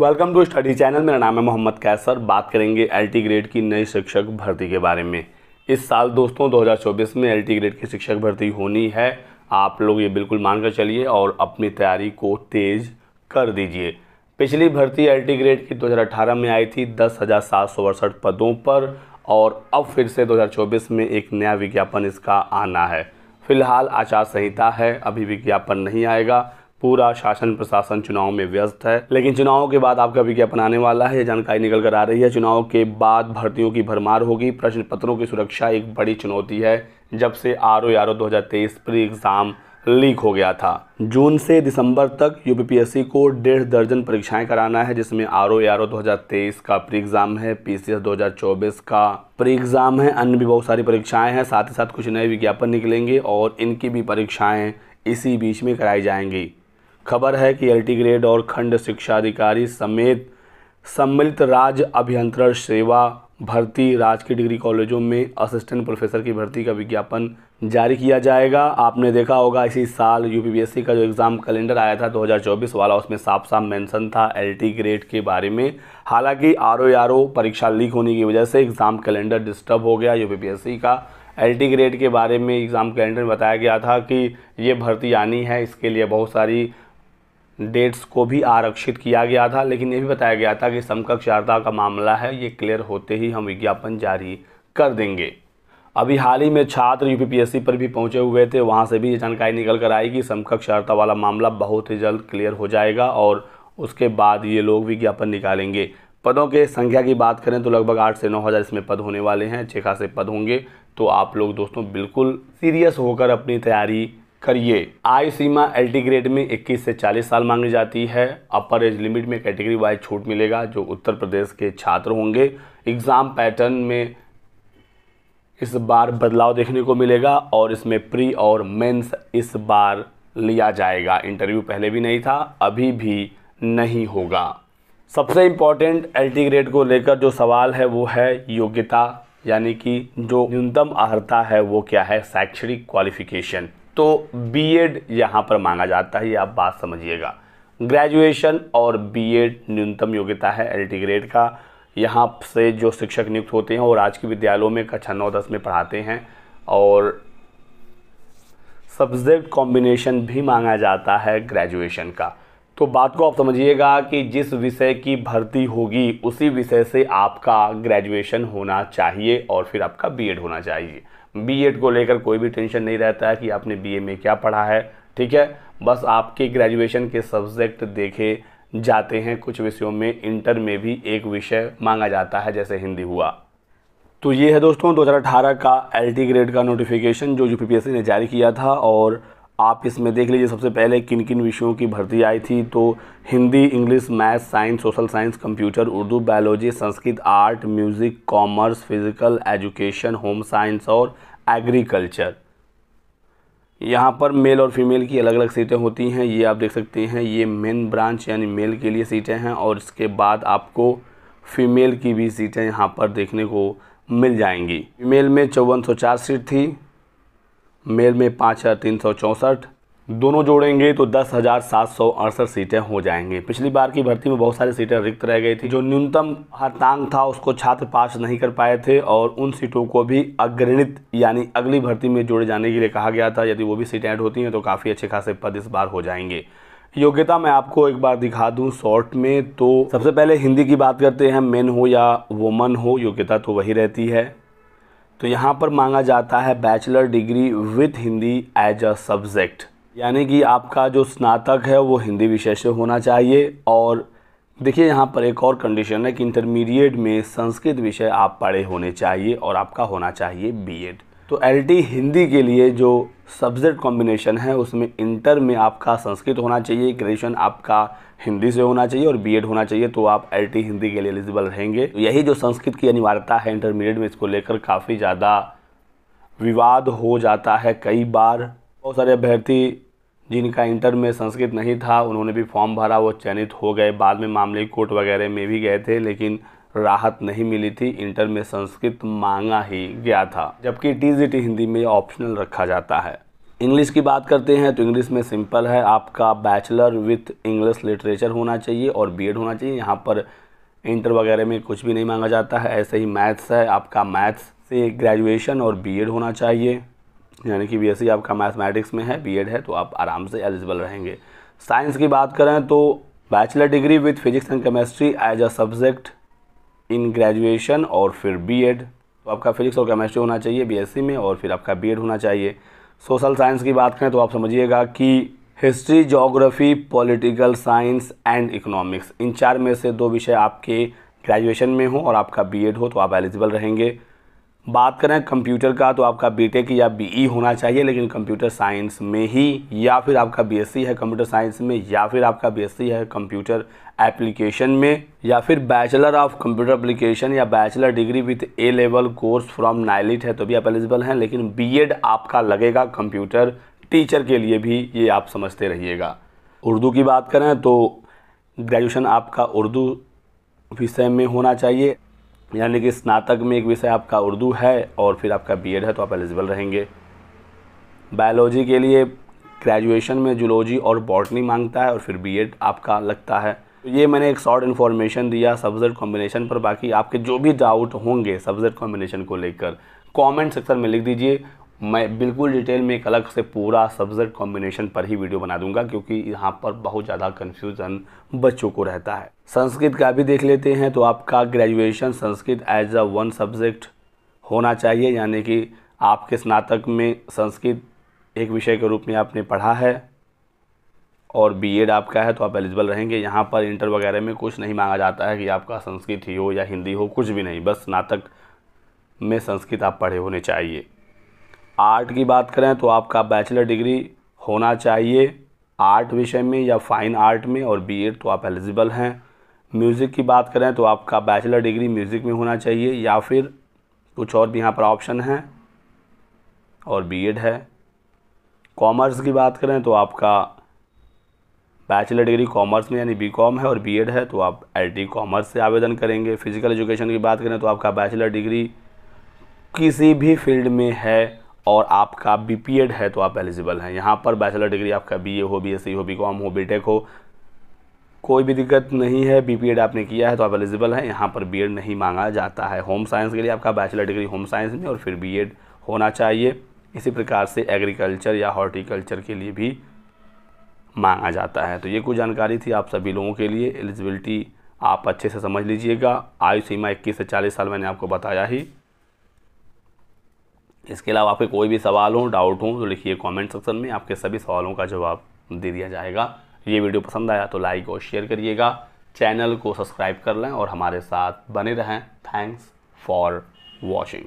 welcome to study channel मेरा नाम है मोहम्मद कैसर बात करेंगे टी ग्रेड की नई शिक्षक भर्ती के बारे में इस साल दोस्तों 2024 में टी ग्रेड की शिक्षक भर्ती होनी है आप लोग ये बिल्कुल मानकर चलिए और अपनी तैयारी को तेज़ कर दीजिए पिछली भर्ती टी ग्रेड की 2018 में आई थी दस पदों पर और अब फिर से दो में एक नया विज्ञापन इसका आना है फिलहाल आचार संहिता है अभी विज्ञापन नहीं आएगा पूरा शासन प्रशासन चुनाव में व्यस्त है लेकिन चुनाव के बाद आपका विज्ञापन आने वाला है ये जानकारी निकल कर आ रही है चुनाव के बाद भर्तियों की भरमार होगी प्रश्न पत्रों की सुरक्षा एक बड़ी चुनौती है जब से आर ओ आर ओ दो प्री एग्ज़ाम लीक हो गया था जून से दिसंबर तक यूपीपीएससी को डेढ़ दर्जन परीक्षाएं कराना है जिसमें आर ओ आर ओ दो का प्री एग्ज़ाम है पीसीएस 2024 का प्री एग्ज़ाम है अन्य भी बहुत सारी परीक्षाएं हैं साथ ही साथ कुछ नए विज्ञापन निकलेंगे और इनकी भी परीक्षाएं इसी बीच में कराई जाएंगी खबर है कि ग्रेड और खंड शिक्षा अधिकारी समेत सम्मिलित राज्य अभियंत्रण सेवा भर्ती राजकीय डिग्री कॉलेजों में असिस्टेंट प्रोफेसर की भर्ती का विज्ञापन जारी किया जाएगा आपने देखा होगा इसी साल यूपीपीएससी का जो एग्ज़ाम कैलेंडर आया था 2024 वाला उसमें साफ साफ मेंशन था एलटी ग्रेड के बारे में हालांकि आर ओ आर परीक्षा लीक होने की वजह से एग्ज़ाम कैलेंडर डिस्टर्ब हो गया यू का एल ग्रेड के बारे में एग्ज़ाम कैलेंडर में बताया गया था कि ये भर्ती आनी है इसके लिए बहुत सारी डेट्स को भी आरक्षित किया गया था लेकिन ये भी बताया गया था कि समकक्ष वार्ता का मामला है ये क्लियर होते ही हम विज्ञापन जारी कर देंगे अभी हाल ही में छात्र यूपीपीएससी पर भी पहुंचे हुए थे वहां से भी ये जानकारी निकल कर आई कि समकक्ष वार्ता वाला मामला बहुत ही जल्द क्लियर हो जाएगा और उसके बाद ये लोग विज्ञापन निकालेंगे पदों के संख्या की बात करें तो लगभग आठ से नौ हज़ार इसमें पद होने वाले हैं अच्छे खासे पद होंगे तो आप लोग दोस्तों बिल्कुल सीरियस होकर अपनी तैयारी करिए आय सीमा एल टी ग्रेड में 21 से 40 साल मांगी जाती है अपर एज लिमिट में कैटेगरी वाइज छूट मिलेगा जो उत्तर प्रदेश के छात्र होंगे एग्ज़ाम पैटर्न में इस बार बदलाव देखने को मिलेगा और इसमें प्री और मेंस इस बार लिया जाएगा इंटरव्यू पहले भी नहीं था अभी भी नहीं होगा सबसे इम्पॉर्टेंट एल ग्रेड को लेकर जो सवाल है वो है योग्यता यानी कि जो न्यूनतम अर्हता है वो क्या है शैक्षणिक क्वालिफिकेशन तो बीएड यहाँ पर मांगा जाता है ये आप बात समझिएगा ग्रेजुएशन और बीएड न्यूनतम योग्यता है एल ग्रेड का यहाँ से जो शिक्षक नियुक्त होते हैं और आज के विद्यालयों में कक्षा नौ दस में पढ़ाते हैं और सब्जेक्ट कॉम्बिनेशन भी मांगा जाता है ग्रेजुएशन का तो बात को आप समझिएगा कि जिस विषय की भर्ती होगी उसी विषय से आपका ग्रेजुएशन होना चाहिए और फिर आपका बीएड होना चाहिए बीएड को लेकर कोई भी टेंशन नहीं रहता है कि आपने बीए में क्या पढ़ा है ठीक है बस आपके ग्रेजुएशन के सब्जेक्ट देखे जाते हैं कुछ विषयों में इंटर में भी एक विषय मांगा जाता है जैसे हिंदी हुआ तो ये है दोस्तों 2018 का एल ग्रेड का नोटिफिकेशन जो यू ने जारी किया था और आप इसमें देख लीजिए सबसे पहले किन किन विषयों की भर्ती आई थी तो Hindi English math science social science computer Urdu biology Sanskrit art music commerce physical education home science और एग्रीकल्चर यहाँ पर मेल और फीमेल की अलग अलग सीटें होती हैं ये आप देख सकते हैं ये मेन ब्रांच यानी मेल के लिए सीटें हैं और इसके बाद आपको फीमेल की भी सीटें यहाँ पर देखने को मिल जाएंगी फीमेल में चौवन सौ चार सीट थी मेल में पाँच हज़ार तीन सौ चौंसठ दोनों जोड़ेंगे तो दस हज़ार सात सौ अड़सठ सीटें हो जाएंगी पिछली बार की भर्ती में बहुत सारी सीटें रिक्त रह गई थी जो न्यूनतम हड़तांग था उसको छात्र पास नहीं कर पाए थे और उन सीटों को भी अग्रणित यानी अगली भर्ती में जोड़े जाने के लिए कहा गया था यदि वो भी सीटें ऐड होती हैं तो काफ़ी अच्छे खासे पद इस बार हो जाएंगे योग्यता मैं आपको एक बार दिखा दूं शॉर्ट में तो सबसे पहले हिंदी की बात करते हैं मेन हो या वुमन हो योग्यता तो वही रहती है तो यहाँ पर मांगा जाता है bachelor degree with Hindi as a subject यानी कि आपका जो स्नातक है वो हिंदी विषय से होना चाहिए और देखिए यहाँ पर एक और कंडीशन है कि इंटरमीडिएट में संस्कृत विषय आप पढ़े होने चाहिए और आपका होना चाहिए बीएड तो एलटी हिंदी के लिए जो सब्जेक्ट कॉम्बिनेशन है उसमें इंटर में आपका संस्कृत होना चाहिए ग्रेजुएशन आपका हिंदी से होना चाहिए और बीएड होना चाहिए तो आप आई हिंदी के लिए एलिजिबल रहेंगे यही जो संस्कृत की अनिवार्यता है इंटरमीडिएट में इसको लेकर काफ़ी ज़्यादा विवाद हो जाता है कई बार बहुत सारे अभ्यर्थी जिनका इंटर में संस्कृत नहीं था उन्होंने भी फॉर्म भरा वो चयनित हो गए बाद में मामले कोर्ट वगैरह में भी गए थे लेकिन राहत नहीं मिली थी इंटर में संस्कृत मांगा ही गया था जबकि टी हिंदी में ऑप्शनल रखा जाता है इंग्लिश की बात करते हैं तो इंग्लिश में सिंपल है आपका बैचलर विथ इंग्लिश लिटरेचर होना चाहिए और बीएड होना चाहिए यहाँ पर इंटर वगैरह में कुछ भी नहीं मांगा जाता है ऐसे ही मैथ्स है आपका मैथ्स से ग्रेजुएशन और बीएड होना चाहिए यानी कि बीएससी e आपका मैथमेटिक्स में है बीएड है तो आप आराम से एलिजिबल रहेंगे साइंस की बात करें तो bachelor degree with physics and chemistry as a subject in graduation और फिर बीएड तो आपका फिजिक्स और केमिस्ट्री होना चाहिए बीएससी में और फिर आपका बीएड होना चाहिए सोशल साइंस की बात करें तो आप समझिएगा कि history geography political science and economics इन चार में से दो विषय आपके ग्रेजुएशन में हो और आपका बीएड हो तो आप एलिजिबल रहेंगे बात करें कंप्यूटर का तो आपका बीटेक या बीई e होना चाहिए लेकिन कंप्यूटर साइंस में ही या फिर आपका बीएससी है कंप्यूटर साइंस में या फिर आपका बीएससी है कंप्यूटर एप्लीकेशन में या फिर बैचलर ऑफ कंप्यूटर एप्लीकेशन या bachelor degree with A level course from NIELIT है तो भी आप एलिजिबल हैं लेकिन बी आपका लगेगा कंप्यूटर टीचर के लिए भी ये आप समझते रहिएगा उर्दू की बात करें तो ग्रेजुएशन आपका उर्दू विषय में होना चाहिए यानी कि स्नातक में एक विषय आपका उर्दू है और फिर आपका बीएड है तो आप एलिजिबल रहेंगे बायोलॉजी के लिए ग्रेजुएशन में जूलॉजी और बॉटनी मांगता है और फिर बीएड आपका लगता है तो ये मैंने एक शॉर्ट इन्फॉर्मेशन दिया सब्जेक्ट कॉम्बिनेशन पर बाकी आपके जो भी डाउट होंगे सब्जेक्ट कॉम्बिनेशन को लेकर कमेंट सेक्शन में लिख दीजिए मैं बिल्कुल डिटेल में एक अलग से पूरा सब्जेक्ट कॉम्बिनेशन पर ही वीडियो बना दूंगा क्योंकि यहाँ पर बहुत ज़्यादा कन्फ्यूज़न बच्चों को रहता है संस्कृत का भी देख लेते हैं तो आपका graduation Sanskrit as a one subject होना चाहिए यानी कि आपके स्नातक में संस्कृत एक विषय के रूप में आपने पढ़ा है और बीएड आपका है तो आप एलिजिबल रहेंगे यहाँ पर इंटर वगैरह में कुछ नहीं मांगा जाता है कि आपका संस्कृत ही हो या हिंदी हो कुछ भी नहीं बस स्नातक में संस्कृत आप पढ़े होने चाहिए आर्ट की बात करें तो आपका बैचलर डिग्री होना चाहिए आर्ट विषय में या फाइन आर्ट में और बीएड तो आप एलिजिबल हैं म्यूज़िक की बात करें तो आपका बैचलर डिग्री म्यूज़िक में होना चाहिए या फिर कुछ और भी यहाँ पर ऑप्शन हैं और बीएड है कॉमर्स की बात करें तो आपका बैचलर डिग्री कॉमर्स में यानी बीकॉम है और बीएड है तो आप एलटी कॉमर्स से आवेदन करेंगे फिज़िकल एजुकेशन की बात करें तो आपका बैचलर डिग्री किसी भी फील्ड में है और आपका बी पी एड है तो आप एलिजिबल हैं यहाँ पर बैचलर डिग्री आपका बी ए हो बी एस सी हो बी कॉम हो बी टेक हो कोई भी दिक्कत नहीं है बी पी एड आपने किया है तो आप एलिजिबल हैं यहाँ पर बी एड नहीं मांगा जाता है होम साइंस के लिए आपका बैचलर डिग्री होम साइंस में और फिर बी एड होना चाहिए इसी प्रकार से एग्रीकल्चर या हॉर्टिकल्चर के लिए भी मांगा जाता है तो ये कुछ जानकारी थी आप सभी लोगों के लिए एलिजिबिलिटी आप अच्छे से समझ लीजिएगा आयु सीमा इक्कीस से चालीस साल मैंने आपको बताया ही इसके अलावा आपके कोई भी सवाल हो डाउट हो तो लिखिए कमेंट सेक्शन में आपके सभी सवालों का जवाब दे दिया जाएगा ये वीडियो पसंद आया तो लाइक और शेयर करिएगा चैनल को सब्सक्राइब कर लें और हमारे साथ बने रहें थैंक्स फॉर वॉचिंग